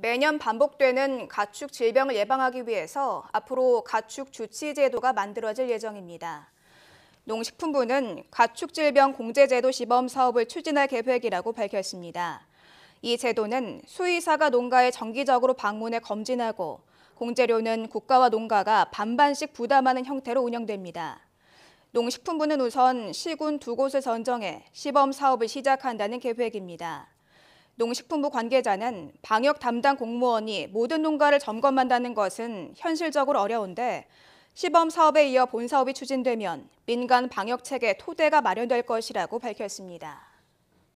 매년 반복되는 가축 질병을 예방하기 위해서 앞으로 가축 주치 제도가 만들어질 예정입니다. 농식품부는 가축 질병 공제 제도 시범 사업을 추진할 계획이라고 밝혔습니다. 이 제도는 수의사가 농가에 정기적으로 방문해 검진하고 공제료는 국가와 농가가 반반씩 부담하는 형태로 운영됩니다. 농식품부는 우선 시군 두 곳을 선정해 시범 사업을 시작한다는 계획입니다. 농식품부 관계자는 방역 담당 공무원이 모든 농가를 점검한다는 것은 현실적으로 어려운데 시범 사업에 이어 본 사업이 추진되면 민간 방역 체계 토대가 마련될 것이라고 밝혔습니다.